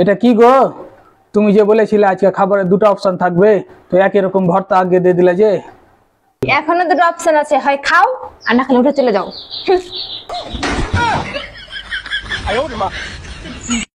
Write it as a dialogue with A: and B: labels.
A: এটা কি গো তুমি যে বলেছিলে আজকে খাবারের দুটো অপশন থাকবে তো একই রকম ভর্তা আগে দিয়ে দিলে যে
B: এখনো দুটো অপশন আছে হয় খাও আর না খেলে উঠে চলে
C: যাও